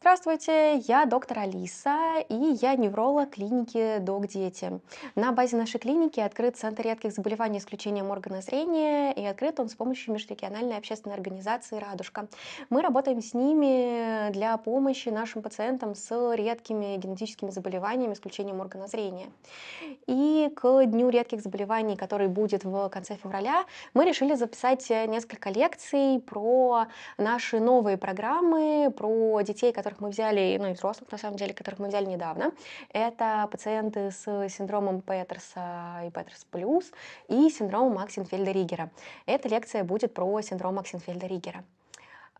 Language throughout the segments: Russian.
Здравствуйте, я доктор Алиса, и я невролог клиники Док Дети. На базе нашей клиники открыт Центр редких заболеваний исключением органа зрения, и открыт он с помощью межрегиональной общественной организации «Радужка». Мы работаем с ними для помощи нашим пациентам с редкими генетическими заболеваниями исключением органа зрения. И к Дню редких заболеваний, который будет в конце февраля, мы решили записать несколько лекций про наши новые программы, про детей, которые которых мы взяли, ну и взрослых на самом деле, которых мы взяли недавно, это пациенты с синдромом Петерса и Петерс плюс и синдромом Максенфельда-Ригера. Эта лекция будет про синдром Максенфельда-Ригера.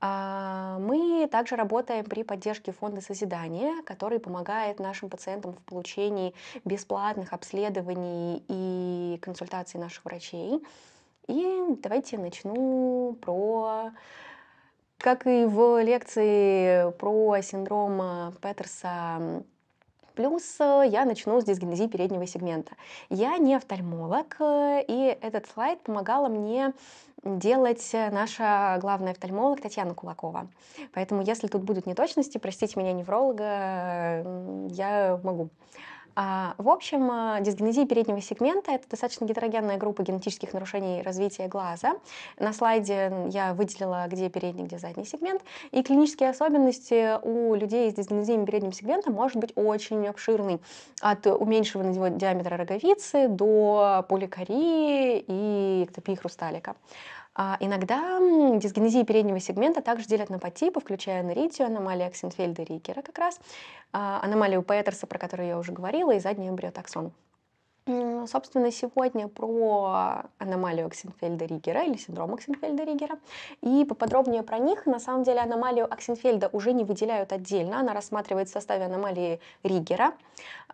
А, мы также работаем при поддержке фонда созидания, который помогает нашим пациентам в получении бесплатных обследований и консультаций наших врачей. И давайте начну про как и в лекции про синдром э, Петерса Плюс э, я начну с дисгенезии переднего сегмента. Я не офтальмолог, э, и этот слайд помогала мне делать наша главная офтальмолог Татьяна Кулакова. Поэтому, если тут будут неточности, простите меня, невролога, я могу. А, в общем, э, дисгенезия переднего сегмента – это достаточно гетерогенная группа генетических нарушений развития глаза. На слайде я выделила, где передний, где задний сегмент. И клинические особенности у людей с дисгенезией переднего сегмента может быть очень обширный. От уменьшенного диаметра роговицы до поликарии и эктопии хрусталика. А иногда дисгенезии переднего сегмента также делят на подтипы, включая неритию, аномалию Аксенфельда и Рикера как раз, а, аномалию Петерса, про которую я уже говорила, и задний эмбриотаксон. Собственно, сегодня про аномалию Оксенфельда-Ригера или синдром Оксенфельда-Ригера. И поподробнее про них. На самом деле аномалию Оксенфельда уже не выделяют отдельно. Она рассматривается в составе аномалии Ригера.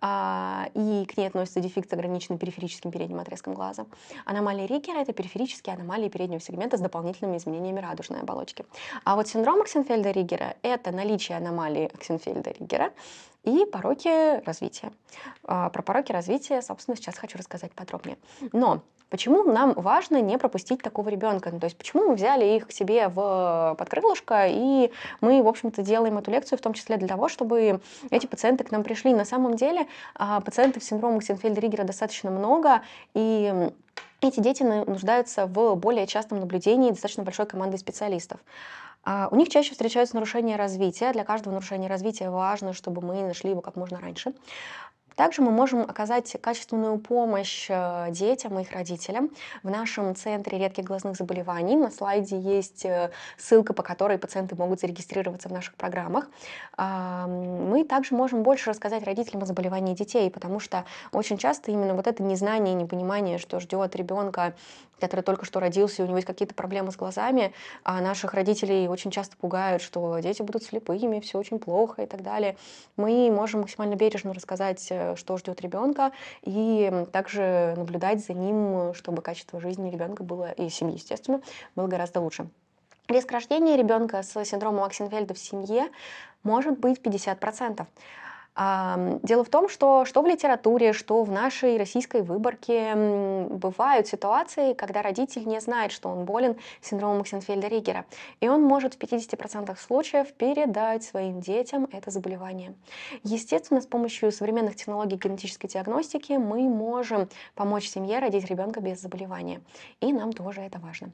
А, и к ней относится дефект с ограниченным периферическим передним отрезком глаза. Аномалия Ригера – это периферические аномалии переднего сегмента с дополнительными изменениями радужной оболочки. А вот синдром Оксенфельда-Ригера – это наличие аномалии Оксенфельда-Ригера и пороки развития. А, про пороки развития, собственно, сейчас хочу рассказать подробнее. Но Почему нам важно не пропустить такого ребенка? Ну, то есть почему мы взяли их к себе в подкрылышко, и мы, в общем-то, делаем эту лекцию в том числе для того, чтобы эти пациенты к нам пришли. На самом деле а, пациентов с синдромом Ксенфельда-Ригера достаточно много, и эти дети нуждаются в более частом наблюдении достаточно большой команды специалистов. А, у них чаще встречаются нарушения развития. Для каждого нарушения развития важно, чтобы мы нашли его как можно раньше. Также мы можем оказать качественную помощь э, детям и их родителям. В нашем центре редких глазных заболеваний на слайде есть э, ссылка, по которой пациенты могут зарегистрироваться в наших программах. А, мы также можем больше рассказать родителям о заболевании детей, потому что очень часто именно вот это незнание и непонимание, что ждет ребенка который только что родился, и у него есть какие-то проблемы с глазами, а наших родителей очень часто пугают, что дети будут слепыми, все очень плохо и так далее. Мы можем максимально бережно рассказать, э, что ждет ребенка, и также наблюдать за ним, чтобы качество жизни ребенка было, и семьи, естественно, было гораздо лучше. Риск рождения ребенка с синдромом Аксенфельда в семье может быть 50%. Дело в том, что что в литературе, что в нашей российской выборке бывают ситуации, когда родитель не знает, что он болен синдромом Ксенфельда-Ригера, и он может в 50% случаев передать своим детям это заболевание. Естественно, с помощью современных технологий генетической диагностики мы можем помочь семье родить ребенка без заболевания, и нам тоже это важно.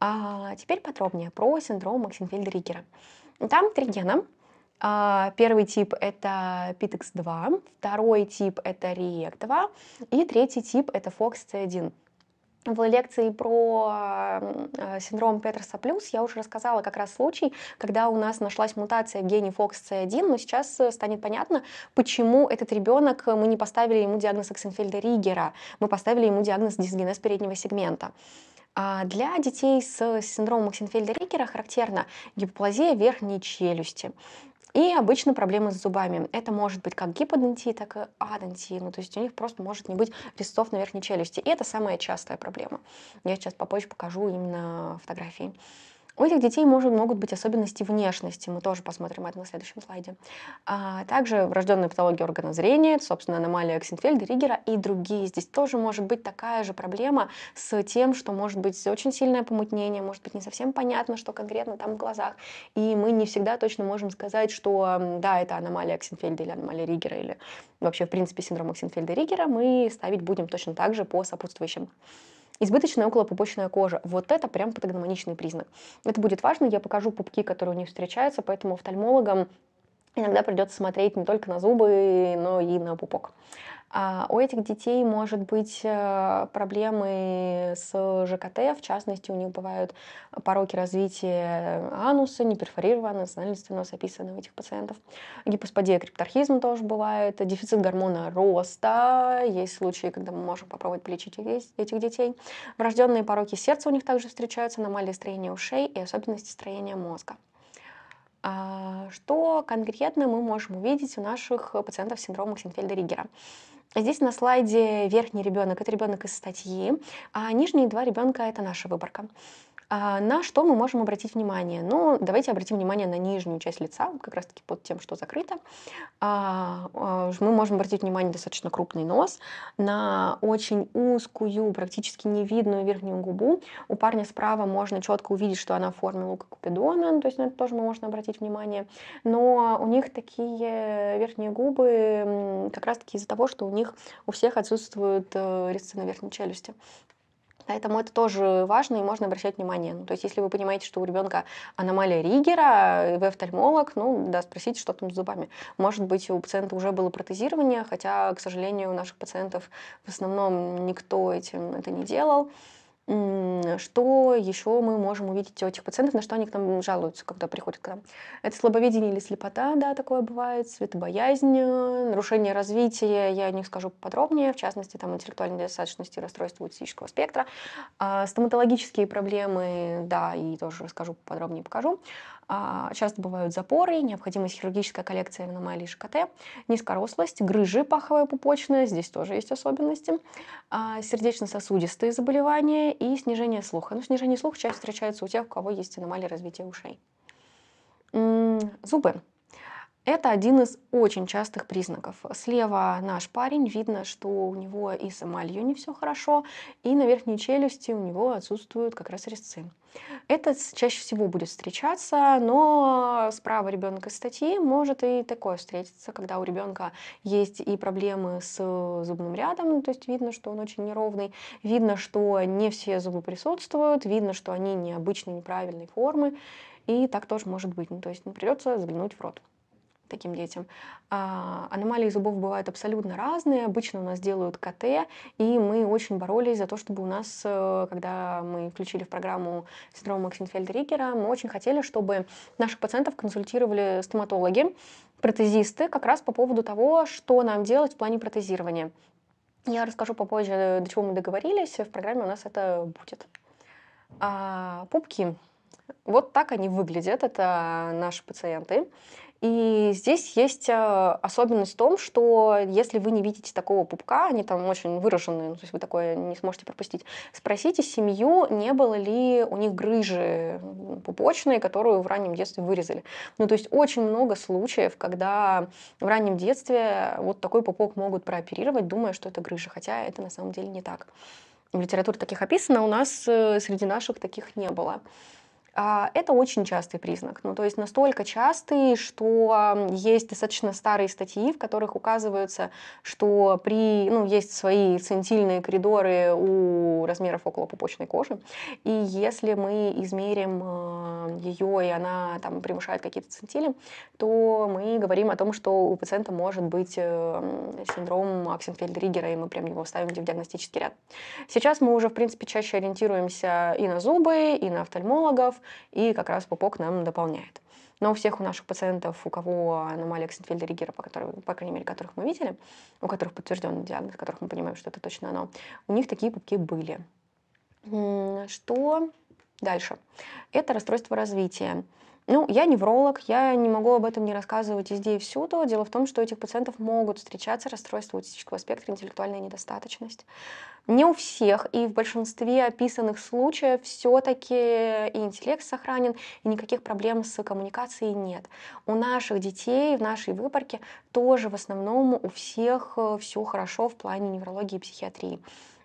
А теперь подробнее про синдром Максенфельда-Ригера. Там три гена, а, первый тип — это PITX2, второй тип — это REACT2, и третий тип — это FOXC1. В лекции про э, синдром Петерса плюс я уже рассказала как раз случай, когда у нас нашлась мутация в гене FOXC1, но сейчас э, станет понятно, почему этот ребенок, э, мы не поставили ему диагноз Эксенфельда Ригера, мы поставили ему диагноз дисгенез переднего сегмента. А для детей с синдромом Оксенфельда-Рикера характерна гипоплазия верхней челюсти, и обычно проблемы с зубами. Это может быть как гиподонтия, так и адонтия. Ну, то есть у них просто может не быть резцов на верхней челюсти. И это самая частая проблема. Я сейчас попозже покажу именно фотографии. У этих детей может, могут быть особенности внешности, мы тоже посмотрим это на следующем слайде. А также врожденная патология органа зрения, собственно, аномалия Оксенфельда, Ригера и другие. Здесь тоже может быть такая же проблема с тем, что может быть очень сильное помутнение, может быть не совсем понятно, что конкретно там в глазах, и мы не всегда точно можем сказать, что да, это аномалия Оксенфельда или аномалия Ригера, или вообще, в принципе, синдром Оксенфельда-Ригера мы ставить будем точно так же по сопутствующим. Избыточная околопупочная кожа. Вот это прям патогномоничный признак. Это будет важно, я покажу пупки, которые у них встречаются, поэтому офтальмологам иногда придется смотреть не только на зубы, но и на пупок. А у этих детей может быть э, проблемы с ЖКТ, в частности, у них бывают пороки развития ануса, неперфорированного, анального описаны у этих пациентов. Гипосподия, крипторхизм тоже бывает, дефицит гормона роста, есть случаи, когда мы можем попробовать полечить этих детей. Врожденные пороки сердца у них также встречаются, аномалии строения ушей и особенности строения мозга. А что конкретно мы можем увидеть у наших пациентов с синдромом синфельда ригера Здесь на слайде верхний ребенок – это ребенок из статьи, а нижние два ребенка – это наша выборка. А, на что мы можем обратить внимание? Ну, давайте обратим внимание на нижнюю часть лица, как раз-таки под тем, что закрыто. А, а, мы можем обратить внимание на достаточно крупный нос, на очень узкую, практически невидную верхнюю губу. У парня справа можно четко увидеть, что она в форме лука купидона, то есть на это тоже можно обратить внимание. Но у них такие верхние губы как раз-таки из-за того, что у них у всех отсутствуют э, резцы на верхней челюсти. Поэтому это тоже важно и можно обращать внимание. Ну, то есть, если вы понимаете, что у ребенка аномалия Ригера, вы офтальмолог, ну да, спросите, что там с зубами. Может быть, у пациента уже было протезирование, хотя, к сожалению, у наших пациентов в основном никто этим это не делал. Что еще мы можем увидеть у этих пациентов, на что они к нам жалуются, когда приходят к нам? Это слабовидение или слепота, да, такое бывает, светобоязнь, э, нарушение развития, я о них скажу подробнее, в частности, там интеллектуальной недостаточности, расстройства аутистического спектра, а стоматологические проблемы, да, и тоже расскажу подробнее, покажу. А, часто бывают запоры, необходимость хирургическая коллекция аномалий ШКТ, низкорослость, грыжи паховые-пупочные, здесь тоже есть особенности, а, сердечно-сосудистые заболевания и снижение слуха. Но ну, снижение слуха чаще встречается у тех, у кого есть аномалии развития ушей. Зубы. Это один из очень частых признаков. Слева наш парень, видно, что у него и с эмалью не все хорошо, и на верхней челюсти у него отсутствуют как раз резцы. Это чаще всего будет встречаться, но справа ребенка статьи может и такое встретиться, когда у ребенка есть и проблемы с зубным рядом, то есть видно, что он очень неровный, видно, что не все зубы присутствуют, видно, что они необычной, неправильной формы, и так тоже может быть, ну, то есть придется заглянуть в рот таким детям. А, аномалии зубов бывают абсолютно разные. Обычно у нас делают КТ, и мы очень боролись за то, чтобы у нас, э, когда мы включили в программу синдром Максенфельда-Ригера, мы очень хотели, чтобы наших пациентов консультировали стоматологи, протезисты как раз по поводу того, что нам делать в плане протезирования. Я расскажу попозже, э, до чего мы договорились. В программе у нас это будет. А, пупки. Вот так они выглядят. Это наши пациенты. И здесь есть э, особенность в том, что если вы не видите такого пупка, они там очень выраженные, ну, то есть вы такое не сможете пропустить, спросите семью, не было ли у них грыжи пупочной, которую в раннем детстве вырезали. Ну, то есть очень много случаев, когда в раннем детстве вот такой пупок могут прооперировать, думая, что это грыжа, хотя это на самом деле не так. В литературе таких описано, а у нас э, среди наших таких не было. А, это очень частый признак, ну то есть настолько частый, что есть достаточно старые статьи, в которых указываются, что при, ну есть свои центильные коридоры у размеров около пупочной кожи, и если мы измерим а, ее, и она там превышает какие-то центили, то мы говорим о том, что у пациента может быть эм, синдром аксенфельд риггера и мы прям его ставим в диагностический ряд. Сейчас мы уже, в принципе, чаще ориентируемся и на зубы, и на офтальмологов, и как раз пупок нам дополняет. Но у всех у наших пациентов, у кого аномалия Оксенфельда Ригера, по, которой, по крайней мере, которых мы видели, у которых подтвержден диагноз, у которых мы понимаем, что это точно оно, у них такие пупки были. Что дальше? Это расстройство развития. Ну, я невролог, я не могу об этом не рассказывать везде и всюду. Дело в том, что у этих пациентов могут встречаться расстройства аутистического спектра, интеллектуальная недостаточность. Не у всех, и в большинстве описанных случаев все-таки и интеллект сохранен, и никаких проблем с коммуникацией нет. У наших детей в нашей выборке тоже в основном у всех э, все хорошо в плане неврологии и психиатрии.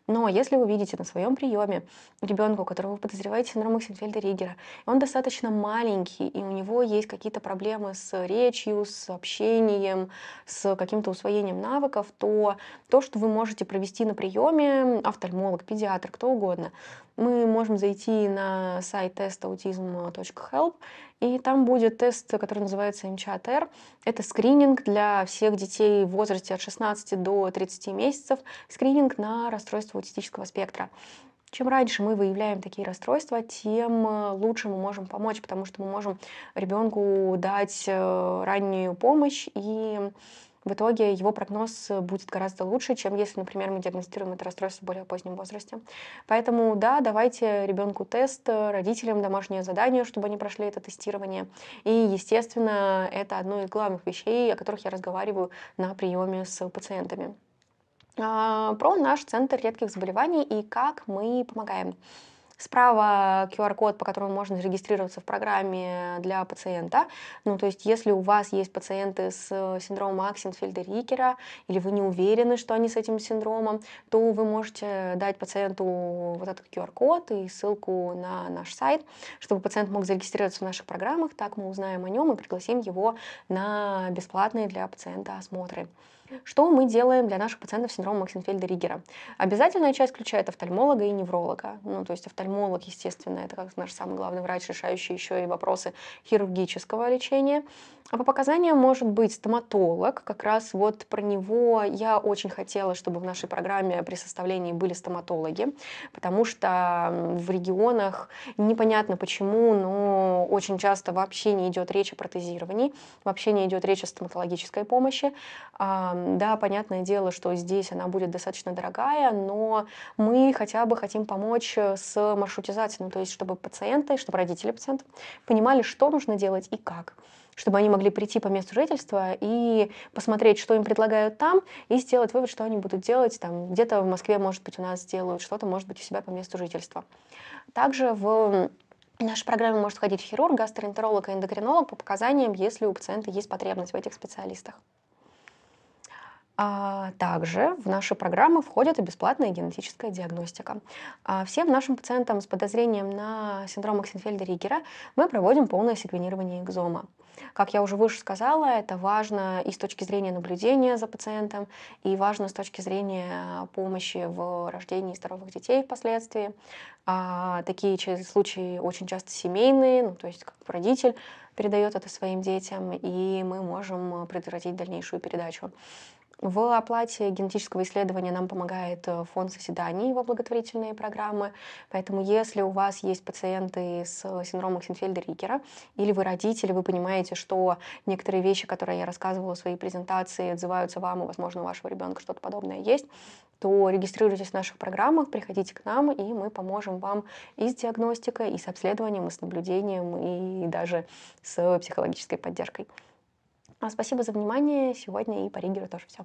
Но если вы видите на своем приеме ребенка, у которого вы подозреваете синдром Оксенфельда Ригера, он достаточно маленький, и у него есть какие-то проблемы с речью, с общением, с каким-то усвоением навыков, то то, что вы можете провести на приеме, офтальмолог, педиатр, кто угодно, мы можем зайти на сайт testautism.help, и там будет тест, который называется МЧАТР. Это скрининг для всех детей в возрасте от 16 до 30 месяцев, скрининг на расстройство аутистического спектра. Чем раньше мы выявляем такие расстройства, тем э, лучше мы можем помочь, потому что мы можем ребенку дать э, раннюю помощь и в итоге его прогноз э, будет гораздо лучше, чем если, например, мы диагностируем это расстройство в более позднем возрасте. Поэтому, да, давайте ребенку тест, э, родителям домашнее задание, чтобы они прошли это тестирование. И, естественно, это одно из главных вещей, о которых я разговариваю на приеме с пациентами. А, про наш центр редких заболеваний и как мы помогаем. Справа QR-код, по которому можно зарегистрироваться в программе для пациента. Ну, то есть, если у вас есть пациенты с э, синдромом Аксенфельда-Рикера, или вы не уверены, что они с этим синдромом, то вы можете дать пациенту вот этот QR-код и ссылку на наш сайт, чтобы пациент мог зарегистрироваться в наших программах. Так мы узнаем о нем и пригласим его на бесплатные для пациента осмотры. Что мы делаем для наших пациентов с синдромом Максенфельда-Ригера? Обязательная часть включает офтальмолога и невролога. Ну, то есть офтальмолог, естественно, это как наш самый главный врач, решающий еще и вопросы хирургического лечения. А по показаниям может быть стоматолог. Как раз вот про него я очень хотела, чтобы в нашей программе при составлении были стоматологи, потому что в регионах непонятно почему, но очень часто вообще не идет речь о протезировании, вообще не идет речь о стоматологической помощи. Да, понятное дело, что здесь она будет достаточно дорогая, но мы хотя бы хотим помочь э, с маршрутизацией, ну, то есть чтобы пациенты, чтобы родители пациентов понимали, что нужно делать и как чтобы они могли прийти по месту жительства и посмотреть, что им предлагают там, и сделать вывод, что они будут делать там где-то в Москве, может быть, у нас сделают что-то, может быть, у себя по месту жительства. Также в в нашей программе может входить хирург, гастроэнтеролог и эндокринолог по показаниям, если у пациента есть потребность в этих специалистах. А также в наши программы входит и бесплатная генетическая диагностика. А всем нашим пациентам с подозрением на синдром Оксенфельда-Ригера мы проводим полное секвенирование экзома. Как я уже выше сказала, это важно и с точки зрения наблюдения за пациентом, и важно с точки зрения помощи в рождении здоровых детей впоследствии. А, такие случаи очень часто семейные, ну, то есть как родитель передает это своим детям, и мы можем предотвратить дальнейшую передачу. В оплате генетического исследования нам помогает э, фонд соседаний, его благотворительные программы. Поэтому если у вас есть пациенты с синдромом Синфельда-Рикера, или вы родители, вы понимаете, что некоторые вещи, которые я рассказывала в своей презентации, отзываются вам, и, возможно, у вашего ребенка что-то подобное есть, то регистрируйтесь в наших программах, приходите к нам, и мы поможем вам и с диагностикой, и с обследованием, и с наблюдением, и даже с психологической поддержкой. А, спасибо за внимание. Сегодня и по Ригеру тоже все.